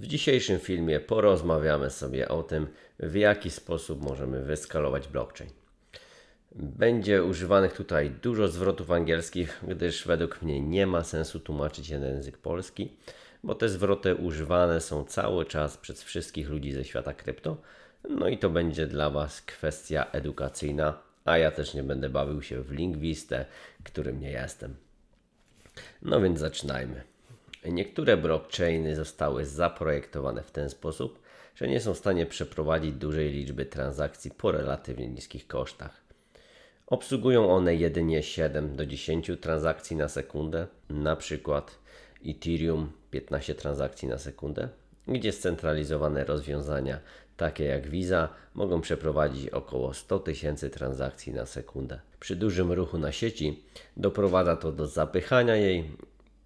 W dzisiejszym filmie porozmawiamy sobie o tym, w jaki sposób możemy wyskalować blockchain. Będzie używanych tutaj dużo zwrotów angielskich, gdyż według mnie nie ma sensu tłumaczyć je na język polski, bo te zwroty używane są cały czas przez wszystkich ludzi ze świata krypto. No i to będzie dla Was kwestia edukacyjna, a ja też nie będę bawił się w lingwistę, którym nie jestem. No więc zaczynajmy. Niektóre blockchainy zostały zaprojektowane w ten sposób, że nie są w stanie przeprowadzić dużej liczby transakcji po relatywnie niskich kosztach. Obsługują one jedynie 7 do 10 transakcji na sekundę, na przykład Ethereum 15 transakcji na sekundę, gdzie scentralizowane rozwiązania takie jak Visa mogą przeprowadzić około 100 tysięcy transakcji na sekundę. Przy dużym ruchu na sieci doprowadza to do zapychania jej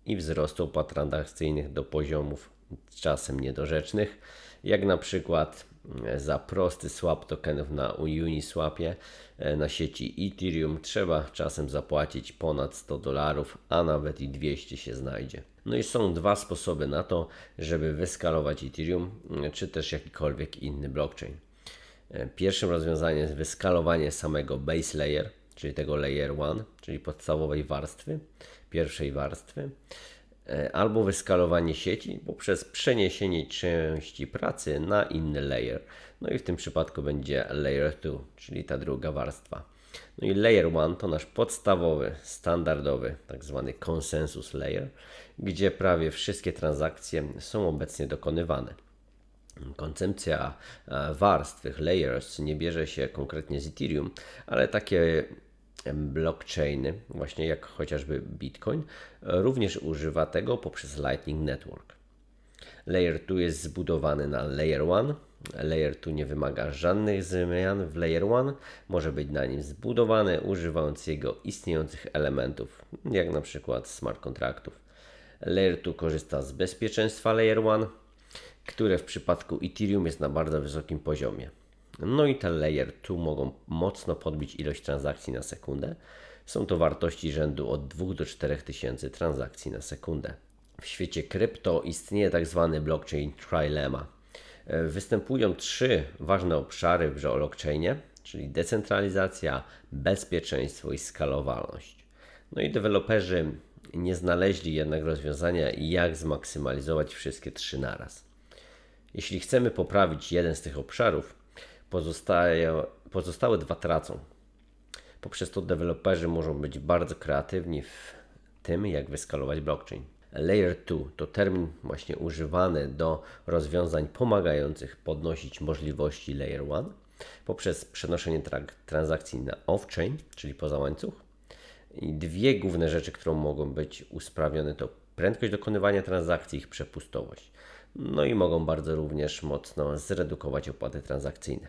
i wzrostu opłat transakcyjnych do poziomów czasem niedorzecznych, jak na przykład mm, za prosty swap tokenów na Uniswapie e, na sieci Ethereum trzeba czasem zapłacić ponad 100 dolarów, a nawet i 200 się znajdzie. No i są dwa sposoby na to, żeby wyskalować Ethereum e, czy też jakikolwiek inny blockchain. E, pierwszym rozwiązaniem jest wyskalowanie samego base layer, czyli tego layer 1, czyli podstawowej warstwy, pierwszej warstwy, e, albo wyskalowanie sieci poprzez przeniesienie części pracy na inny layer. No i w tym przypadku będzie layer 2, czyli ta druga warstwa. No i layer 1 to nasz podstawowy, standardowy, tak zwany consensus layer, gdzie prawie wszystkie transakcje są obecnie dokonywane. Koncepcja e, warstw, layers nie bierze się konkretnie z Ethereum, ale takie blockchainy, właśnie jak chociażby Bitcoin, również używa tego poprzez Lightning Network. Layer 2 jest zbudowany na Layer 1. Layer 2 nie wymaga żadnych zmian w Layer 1. Może być na nim zbudowany używając jego istniejących elementów, jak na przykład smart kontraktów. Layer 2 korzysta z bezpieczeństwa Layer 1, które w przypadku Ethereum jest na bardzo wysokim poziomie. No i te layer tu mogą mocno podbić ilość transakcji na sekundę. Są to wartości rzędu od 2 do 4 tysięcy transakcji na sekundę. W świecie krypto istnieje tak zwany blockchain trilemma. E, występują trzy ważne obszary w blockchainie, czyli decentralizacja, bezpieczeństwo i skalowalność. No i deweloperzy nie znaleźli jednak rozwiązania, jak zmaksymalizować wszystkie trzy naraz. Jeśli chcemy poprawić jeden z tych obszarów, Pozostaje, pozostałe dwa tracą. Poprzez to deweloperzy muszą być bardzo kreatywni w tym, jak wyskalować blockchain. Layer 2 to termin właśnie używany do rozwiązań pomagających podnosić możliwości Layer 1 poprzez przenoszenie tra transakcji na off-chain, czyli poza łańcuch. I dwie główne rzeczy, które mogą być usprawnione to prędkość dokonywania transakcji i ich przepustowość no i mogą bardzo również mocno zredukować opłaty transakcyjne.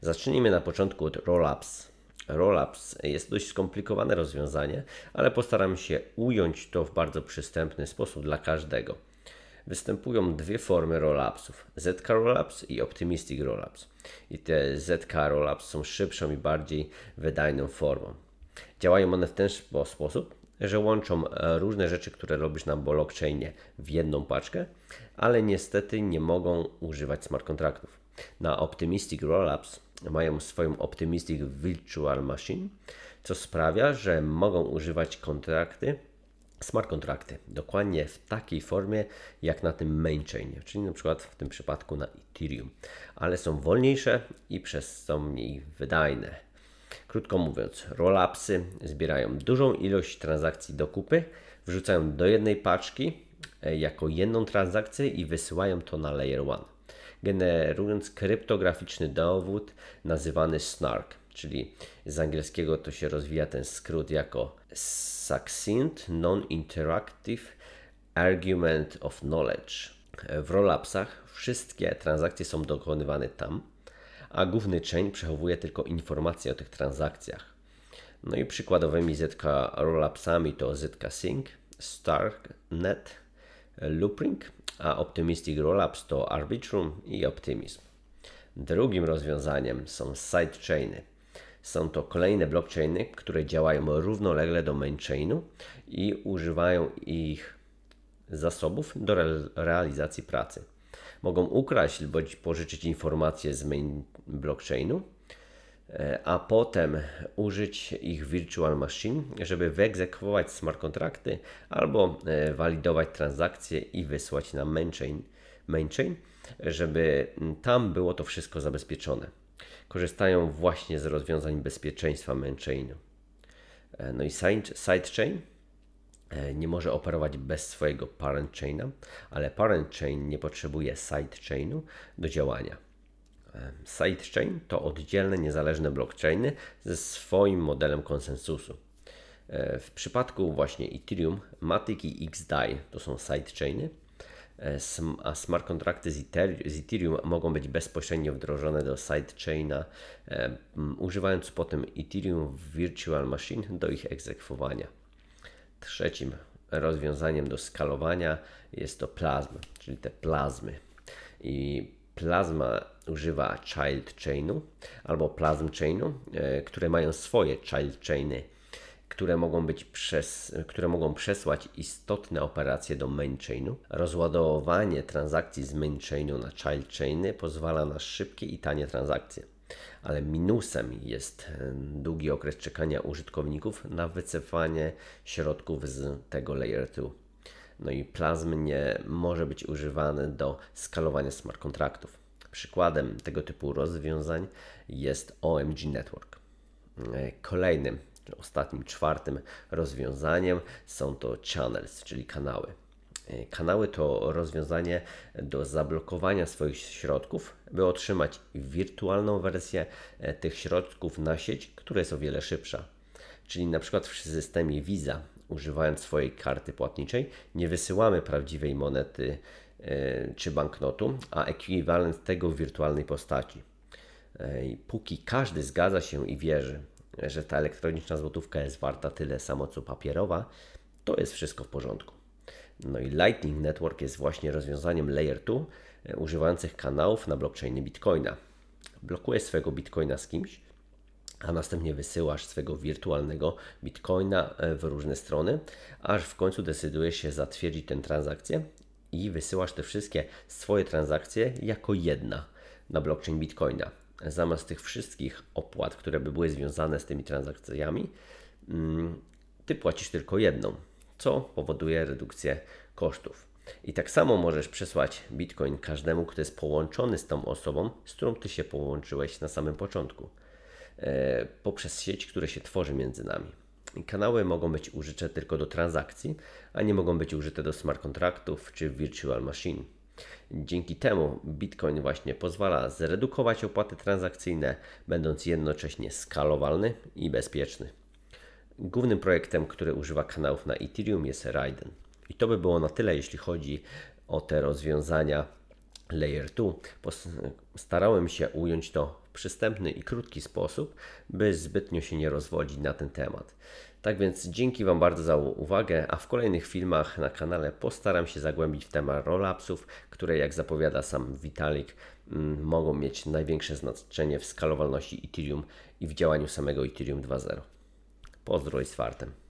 Zacznijmy na początku od Rollups. Rollups jest dość skomplikowane rozwiązanie, ale postaram się ująć to w bardzo przystępny sposób dla każdego. Występują dwie formy rollupsów: ZK Rollups i Optimistic Rollups. I te ZK Rollups są szybszą i bardziej wydajną formą. Działają one w ten sposób, że łączą e, różne rzeczy, które robisz na blockchainie w jedną paczkę, ale niestety nie mogą używać smart kontraktów. Na Optimistic Rollups mają swoją Optimistic Virtual Machine, co sprawia, że mogą używać kontrakty, smart kontrakty, dokładnie w takiej formie jak na tym Mainchain, czyli na przykład w tym przypadku na Ethereum, ale są wolniejsze i przez to mniej wydajne. Krótko mówiąc, rolapsy zbierają dużą ilość transakcji do kupy, wrzucają do jednej paczki e, jako jedną transakcję i wysyłają to na Layer 1, generując kryptograficzny dowód nazywany SNARK, czyli z angielskiego to się rozwija ten skrót jako Succinct Non-Interactive Argument of Knowledge. E, w rolapsach wszystkie transakcje są dokonywane tam, a główny chain przechowuje tylko informacje o tych transakcjach. No i przykładowymi ZK Rollupsami to ZK Sync, Starknet, Loopring, a Optimistic Rollups to Arbitrum i Optimism. Drugim rozwiązaniem są sidechainy. Są to kolejne blockchainy, które działają równolegle do mainchainu i używają ich zasobów do re realizacji pracy mogą ukraść bądź pożyczyć informacje z main blockchainu, e, a potem użyć ich virtual machine, żeby wyegzekwować smart kontrakty albo e, walidować transakcje i wysłać na mainchain, mainchain, żeby tam było to wszystko zabezpieczone. Korzystają właśnie z rozwiązań bezpieczeństwa mainchainu. E, no i sidechain E, nie może operować bez swojego parent chaina, ale parent chain nie potrzebuje sidechainu do działania. E, Sidechain to oddzielne, niezależne blockchainy ze swoim modelem konsensusu. E, w przypadku właśnie Ethereum, Matic i XDAI to są sidechainy, a smart kontrakty z Ethereum mogą być bezpośrednio wdrożone do sidechaina, używając potem Ethereum Virtual Machine do ich egzekwowania. Trzecim rozwiązaniem do skalowania jest to plazma, czyli te plazmy. I plazma używa child chainu albo plazm chainu, e, które mają swoje child chainy, które mogą, być przez, które mogą przesłać istotne operacje do main chainu. Rozładowanie transakcji z main chainu na child chainy pozwala na szybkie i tanie transakcje ale minusem jest e, długi okres czekania użytkowników na wycofanie środków z tego Layer 2. No i plazm nie może być używany do skalowania smart kontraktów. Przykładem tego typu rozwiązań jest OMG Network. E, kolejnym, ostatnim, czwartym rozwiązaniem są to channels, czyli kanały. E, kanały to rozwiązanie do zablokowania swoich środków, by otrzymać wirtualną wersję e, tych środków na sieć, która jest o wiele szybsza. Czyli na przykład w systemie Visa, używając swojej karty płatniczej, nie wysyłamy prawdziwej monety e, czy banknotu, a ekwiwalent tego w wirtualnej postaci. Póki każdy zgadza się i wierzy, że ta elektroniczna złotówka jest warta tyle samo co papierowa, to jest wszystko w porządku. No i Lightning Network jest właśnie rozwiązaniem Layer 2 e, używających kanałów na blockchainie Bitcoina. Blokujesz swojego Bitcoina z kimś, a następnie wysyłasz swojego wirtualnego Bitcoina e, w różne strony, aż w końcu decydujesz się zatwierdzić tę transakcję i wysyłasz te wszystkie swoje transakcje jako jedna na blockchain Bitcoina. Zamiast tych wszystkich opłat, które by były związane z tymi transakcjami, mm, ty płacisz tylko jedną co powoduje redukcję kosztów. I tak samo możesz przesłać bitcoin każdemu, kto jest połączony z tą osobą, z którą ty się połączyłeś na samym początku, e, poprzez sieć, które się tworzy między nami. kanały mogą być użyte tylko do transakcji, a nie mogą być użyte do smart kontraktów czy virtual machine. Dzięki temu Bitcoin właśnie pozwala zredukować opłaty transakcyjne, będąc jednocześnie skalowalny i bezpieczny. Głównym projektem, który używa kanałów na Ethereum jest Raiden. I to by było na tyle, jeśli chodzi o te rozwiązania Layer 2. Starałem się ująć to w przystępny i krótki sposób, by zbytnio się nie rozwodzić na ten temat. Tak więc dzięki Wam bardzo za uwagę, a w kolejnych filmach na kanale postaram się zagłębić w temat rollupsów, które jak zapowiada sam Vitalik mm, mogą mieć największe znaczenie w skalowalności Ethereum i w działaniu samego Ethereum 2.0. Pozdroj z fartem.